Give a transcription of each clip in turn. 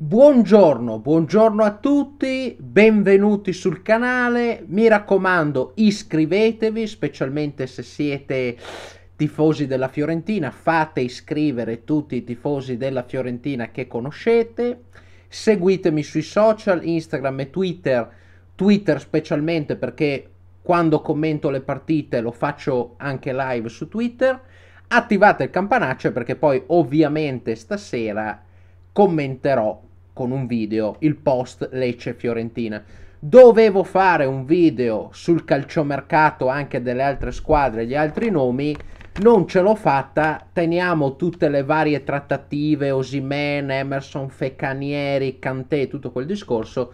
Buongiorno, buongiorno a tutti, benvenuti sul canale, mi raccomando iscrivetevi, specialmente se siete tifosi della Fiorentina, fate iscrivere tutti i tifosi della Fiorentina che conoscete, seguitemi sui social, Instagram e Twitter, Twitter specialmente perché quando commento le partite lo faccio anche live su Twitter, attivate il campanaccio perché poi ovviamente stasera commenterò con un video, il post Lecce-Fiorentina. Dovevo fare un video sul calciomercato anche delle altre squadre, gli altri nomi, non ce l'ho fatta, teniamo tutte le varie trattative, Osimene, Emerson, Fecanieri, Cantè, tutto quel discorso,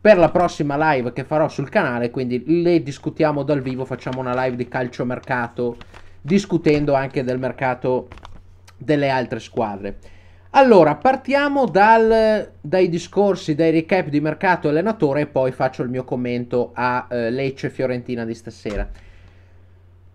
per la prossima live che farò sul canale, quindi le discutiamo dal vivo, facciamo una live di calciomercato, discutendo anche del mercato delle altre squadre. Allora, partiamo dal, dai discorsi, dai recap di mercato e allenatore e poi faccio il mio commento a eh, Lecce Fiorentina di stasera.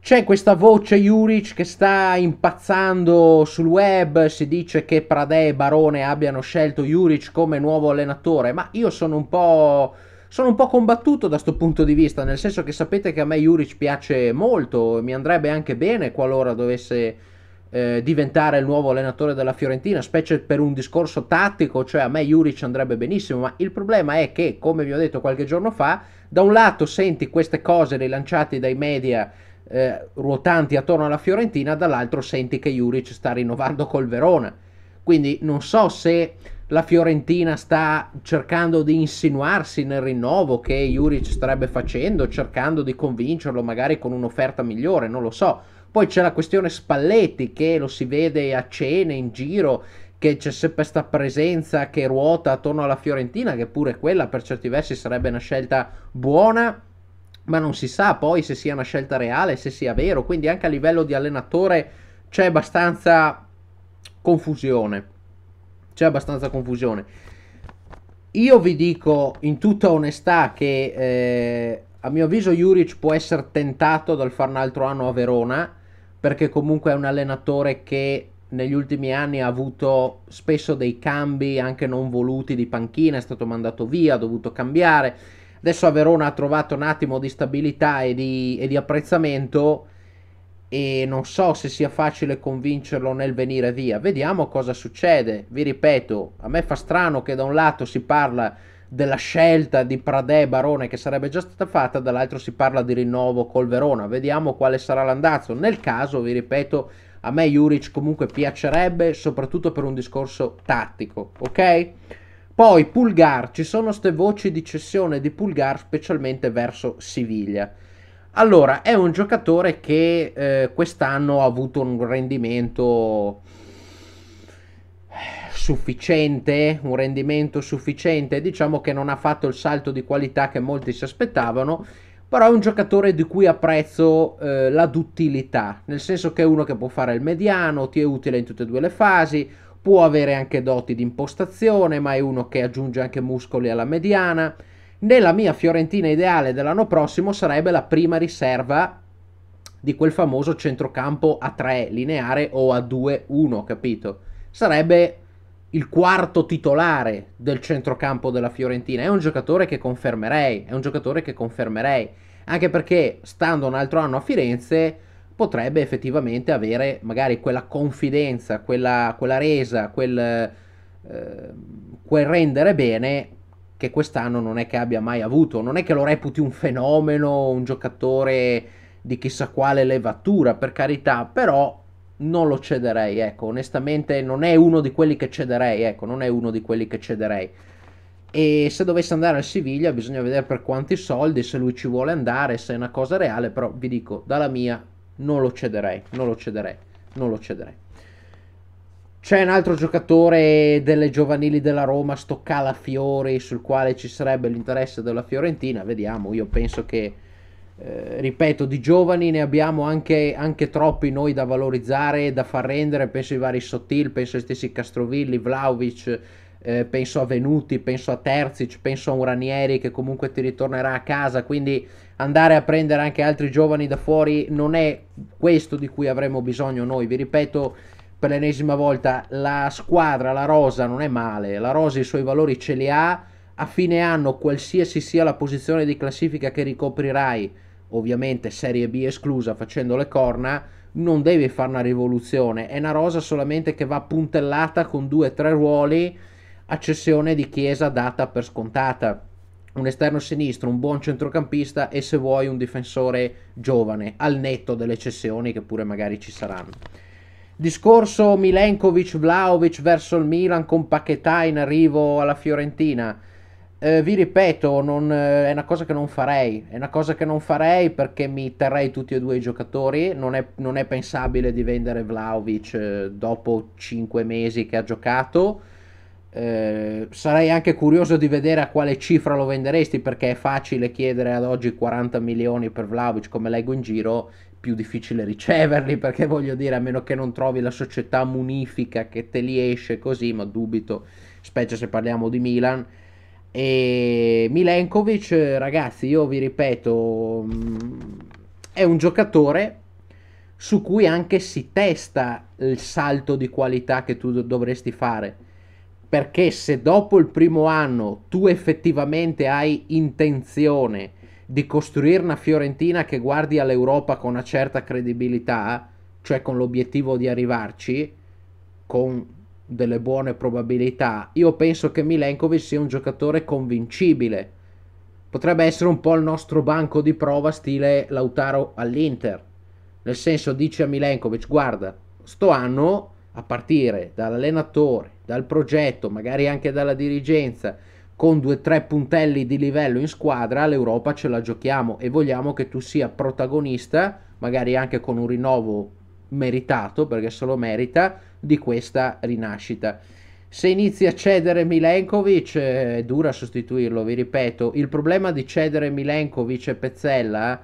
C'è questa voce Juric che sta impazzando sul web, si dice che Prade e Barone abbiano scelto Juric come nuovo allenatore, ma io sono un po'... Sono un po' combattuto da questo punto di vista, nel senso che sapete che a me Juric piace molto, mi andrebbe anche bene qualora dovesse eh, diventare il nuovo allenatore della Fiorentina, specie per un discorso tattico, cioè a me Juric andrebbe benissimo, ma il problema è che, come vi ho detto qualche giorno fa, da un lato senti queste cose rilanciate dai media eh, ruotanti attorno alla Fiorentina, dall'altro senti che Juric sta rinnovando col Verona. Quindi non so se la Fiorentina sta cercando di insinuarsi nel rinnovo che Juric starebbe facendo, cercando di convincerlo magari con un'offerta migliore, non lo so poi c'è la questione Spalletti che lo si vede a cene in giro che c'è sempre questa presenza che ruota attorno alla Fiorentina, che pure quella per certi versi sarebbe una scelta buona, ma non si sa poi se sia una scelta reale, se sia vero, quindi anche a livello di allenatore c'è abbastanza confusione. C'è abbastanza confusione. Io vi dico in tutta onestà che eh, a mio avviso Juric può essere tentato dal fare un altro anno a Verona perché comunque è un allenatore che negli ultimi anni ha avuto spesso dei cambi anche non voluti di panchina, è stato mandato via, ha dovuto cambiare. Adesso a Verona ha trovato un attimo di stabilità e di, e di apprezzamento e non so se sia facile convincerlo nel venire via. Vediamo cosa succede. Vi ripeto, a me fa strano che da un lato si parla della scelta di Pradè e Barone che sarebbe già stata fatta, dall'altro si parla di rinnovo col Verona. Vediamo quale sarà l'andazzo. Nel caso, vi ripeto, a me Juric comunque piacerebbe, soprattutto per un discorso tattico, ok? Poi Pulgar, ci sono ste voci di cessione di Pulgar specialmente verso Siviglia. Allora, è un giocatore che eh, quest'anno ha avuto un rendimento sufficiente, un rendimento sufficiente, diciamo che non ha fatto il salto di qualità che molti si aspettavano, però è un giocatore di cui apprezzo eh, la duttilità, nel senso che è uno che può fare il mediano, ti è utile in tutte e due le fasi, può avere anche doti di impostazione, ma è uno che aggiunge anche muscoli alla mediana. Nella mia Fiorentina ideale dell'anno prossimo sarebbe la prima riserva di quel famoso centrocampo a 3 lineare o a 2-1, capito? Sarebbe il quarto titolare del centrocampo della Fiorentina. È un giocatore che confermerei, è un giocatore che confermerei, anche perché stando un altro anno a Firenze potrebbe effettivamente avere magari quella confidenza, quella, quella resa, quel, eh, quel rendere bene che quest'anno non è che abbia mai avuto. Non è che lo reputi un fenomeno, un giocatore di chissà quale levatura, per carità, però non lo cederei, ecco, onestamente non è uno di quelli che cederei, ecco, non è uno di quelli che cederei. E se dovesse andare al Siviglia bisogna vedere per quanti soldi, se lui ci vuole andare, se è una cosa reale, però vi dico, dalla mia non lo cederei, non lo cederei, non lo cederei. C'è un altro giocatore delle giovanili della Roma, Stoccala Fiori, sul quale ci sarebbe l'interesse della Fiorentina, vediamo, io penso che eh, ripeto, di giovani ne abbiamo anche, anche, troppi noi da valorizzare e da far rendere, penso ai vari Sottil, penso ai stessi Castrovilli, Vlaovic, eh, penso a Venuti, penso a Terzic, penso a un Ranieri che comunque ti ritornerà a casa, quindi andare a prendere anche altri giovani da fuori non è questo di cui avremo bisogno noi, vi ripeto per l'ennesima volta, la squadra, la Rosa non è male, la Rosa i suoi valori ce li ha, a fine anno qualsiasi sia la posizione di classifica che ricoprirai, ovviamente Serie B esclusa, facendo le corna, non devi fare una rivoluzione, è una rosa solamente che va puntellata con due o tre ruoli a cessione di Chiesa data per scontata. Un esterno sinistro, un buon centrocampista e se vuoi un difensore giovane, al netto delle cessioni che pure magari ci saranno. Discorso Milenkovic-Vlaovic verso il Milan con Paquetà in arrivo alla Fiorentina eh, vi ripeto, non, eh, è una cosa che non farei. È una cosa che non farei perché mi terrei tutti e due i giocatori. Non è, non è pensabile di vendere Vlaovic eh, dopo 5 mesi che ha giocato. Eh, sarei anche curioso di vedere a quale cifra lo venderesti perché è facile chiedere ad oggi 40 milioni per Vlaovic come leggo in giro più difficile riceverli perché voglio dire a meno che non trovi la società munifica che te li esce così ma dubito specie se parliamo di Milan e Milenkovic, ragazzi, io vi ripeto, mm, è un giocatore su cui anche si testa il salto di qualità che tu dovresti fare. Perché se dopo il primo anno tu effettivamente hai intenzione di costruire una Fiorentina che guardi all'Europa con una certa credibilità, cioè con l'obiettivo di arrivarci, con delle buone probabilità. Io penso che Milenkovic sia un giocatore convincibile. Potrebbe essere un po' il nostro banco di prova stile Lautaro all'Inter. Nel senso dice a Milenkovic, guarda, sto anno a partire dall'allenatore, dal progetto, magari anche dalla dirigenza, con 2-3 puntelli di livello in squadra, l'Europa ce la giochiamo e vogliamo che tu sia protagonista, magari anche con un rinnovo meritato, perché se lo merita, di questa rinascita. Se inizia a cedere Milenkovic eh, è dura sostituirlo, vi ripeto, il problema di cedere Milenkovic e Pezzella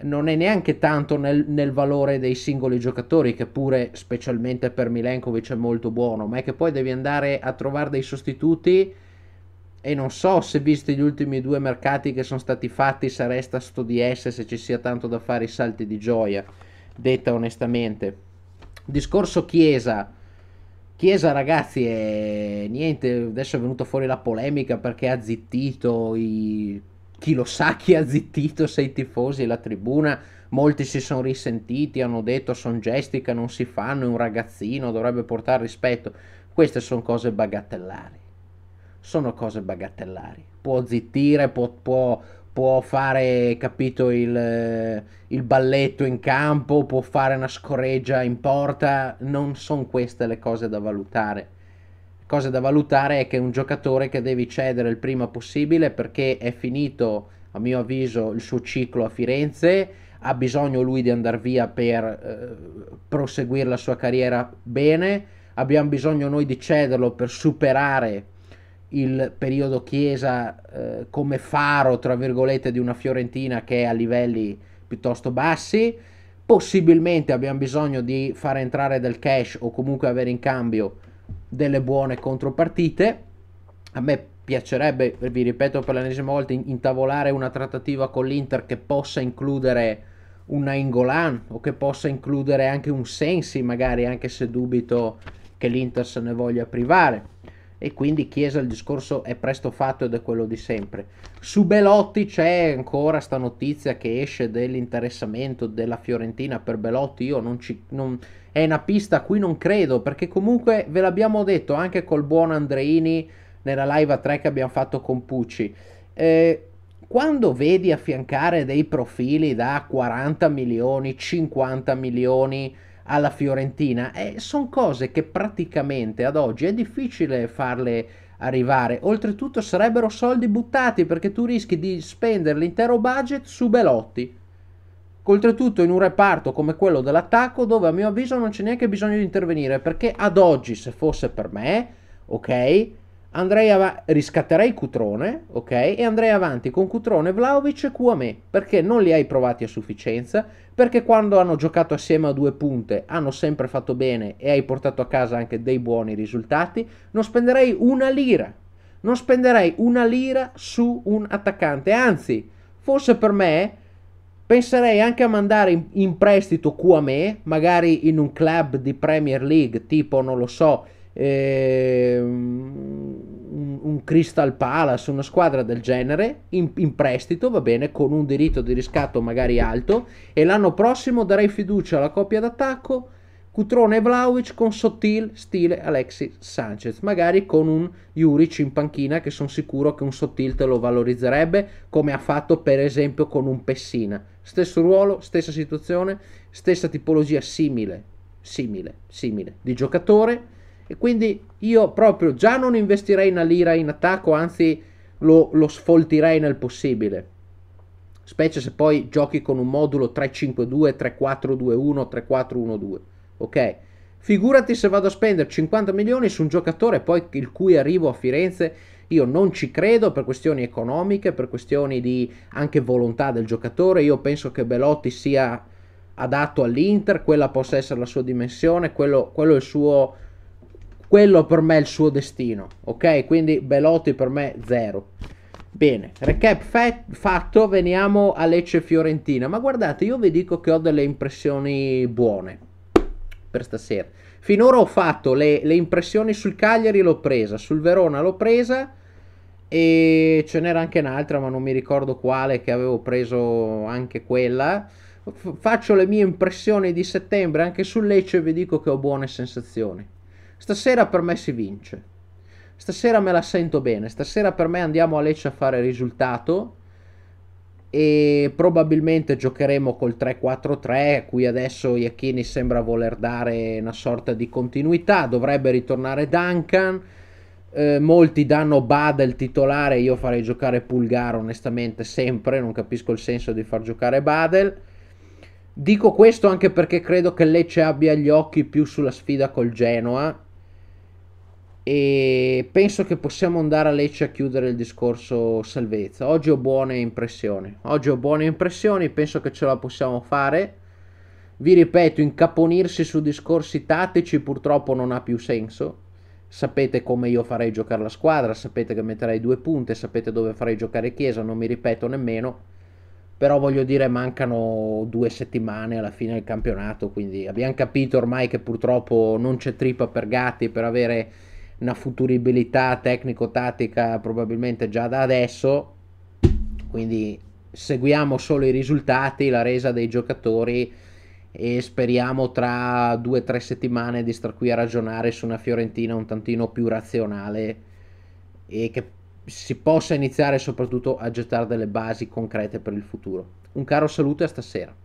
non è neanche tanto nel, nel, valore dei singoli giocatori, che pure specialmente per Milenkovic è molto buono, ma è che poi devi andare a trovare dei sostituti e non so se visti gli ultimi due mercati che sono stati fatti se resta sto DS, se ci sia tanto da fare i salti di gioia, detta onestamente. Discorso Chiesa. Chiesa, ragazzi, è... niente, adesso è venuta fuori la polemica perché ha zittito i... chi lo sa chi ha zittito se i tifosi e la tribuna. Molti si sono risentiti, hanno detto sono gesti che non si fanno, è un ragazzino, dovrebbe portare rispetto. Queste sono cose bagatellari. Sono cose bagatellari. Può zittire, può, può, può fare, capito, il, il, balletto in campo, può fare una scoreggia in porta, non sono queste le cose da valutare. Le cose da valutare è che è un giocatore che devi cedere il prima possibile perché è finito, a mio avviso, il suo ciclo a Firenze, ha bisogno lui di andare via per eh, proseguire la sua carriera bene, abbiamo bisogno noi di cederlo per superare il periodo Chiesa eh, come faro, tra virgolette, di una Fiorentina che è a livelli piuttosto bassi. Possibilmente abbiamo bisogno di far entrare del cash o comunque avere in cambio delle buone contropartite. A me piacerebbe, vi ripeto per l'ennesima volta, intavolare una trattativa con l'Inter che possa includere un Nainggolan o che possa includere anche un Sensi, magari anche se dubito che l'Inter se ne voglia privare e quindi Chiesa il discorso è presto fatto ed è quello di sempre. Su Belotti c'è ancora sta notizia che esce dell'interessamento della Fiorentina per Belotti, io non ci... Non, è una pista a cui non credo, perché comunque ve l'abbiamo detto anche col buon Andreini nella live a 3 che abbiamo fatto con Pucci. Eh, quando vedi affiancare dei profili da 40 milioni, 50 milioni, alla Fiorentina e sono cose che praticamente ad oggi è difficile farle arrivare. Oltretutto sarebbero soldi buttati perché tu rischi di spendere l'intero budget su Belotti. Oltretutto in un reparto come quello dell'attacco dove a mio avviso non c'è neanche bisogno di intervenire perché ad oggi se fosse per me, ok, andrei av- riscatterei Cutrone, ok? E andrei avanti con Cutrone, Vlaovic e Kuame, perché non li hai provati a sufficienza, perché quando hanno giocato assieme a due punte hanno sempre fatto bene e hai portato a casa anche dei buoni risultati, non spenderei una lira, non spenderei una lira su un attaccante, anzi, forse per me penserei anche a mandare in, in prestito Kuame, magari in un club di Premier League, tipo, non lo so, eh, un, Crystal Palace, una squadra del genere, in, in, prestito, va bene, con un diritto di riscatto magari alto, e l'anno prossimo darei fiducia alla coppia d'attacco Cutrone e Vlaovic con Sottil stile Alexis Sanchez, magari con un Juric in panchina che sono sicuro che un Sottil te lo valorizzerebbe come ha fatto per esempio con un Pessina. Stesso ruolo, stessa situazione, stessa tipologia simile, simile, simile di giocatore e quindi io proprio già non investirei una lira in attacco, anzi lo, lo sfoltirei nel possibile. Specie se poi giochi con un modulo 3-5-2, 3-4-2-1, 3-4-1-2. Ok? Figurati se vado a spendere 50 milioni su un giocatore poi il cui arrivo a Firenze io non ci credo per questioni economiche, per questioni di anche volontà del giocatore. Io penso che Belotti sia adatto all'Inter, quella possa essere la sua dimensione, quello, quello è il suo quello per me è il suo destino, ok? Quindi Belotti per me 0. Bene, recap fatto, veniamo a Lecce Fiorentina. Ma guardate, io vi dico che ho delle impressioni buone per stasera. Finora ho fatto le, le impressioni sul Cagliari, l'ho presa, sul Verona l'ho presa e ce n'era anche un'altra, ma non mi ricordo quale, che avevo preso anche quella. F faccio le mie impressioni di settembre anche su Lecce e vi dico che ho buone sensazioni. Stasera per me si vince. Stasera me la sento bene. Stasera per me andiamo a Lecce a fare risultato. E probabilmente giocheremo col 3-4-3. Qui adesso Iacchini sembra voler dare una sorta di continuità. Dovrebbe ritornare Duncan. Eh, molti danno Bada il titolare, io farei giocare Pulgar onestamente sempre, non capisco il senso di far giocare Badel. Dico questo anche perché credo che Lecce abbia gli occhi più sulla sfida col Genoa e penso che possiamo andare a Lecce a chiudere il discorso salvezza. Oggi ho buone impressioni, oggi ho buone impressioni, penso che ce la possiamo fare. Vi ripeto, incaponirsi su discorsi tattici purtroppo non ha più senso. Sapete come io farei giocare la squadra, sapete che metterei due punte, sapete dove farei giocare Chiesa, non mi ripeto nemmeno. Però voglio dire, mancano due settimane alla fine del campionato, quindi abbiamo capito ormai che purtroppo non c'è trippa per gatti per avere una futuribilità tecnico-tattica probabilmente già da adesso, quindi seguiamo solo i risultati, la resa dei giocatori e speriamo tra due o tre settimane di star qui a ragionare su una Fiorentina un tantino più razionale e che si possa iniziare soprattutto a gettare delle basi concrete per il futuro. Un caro saluto e a stasera.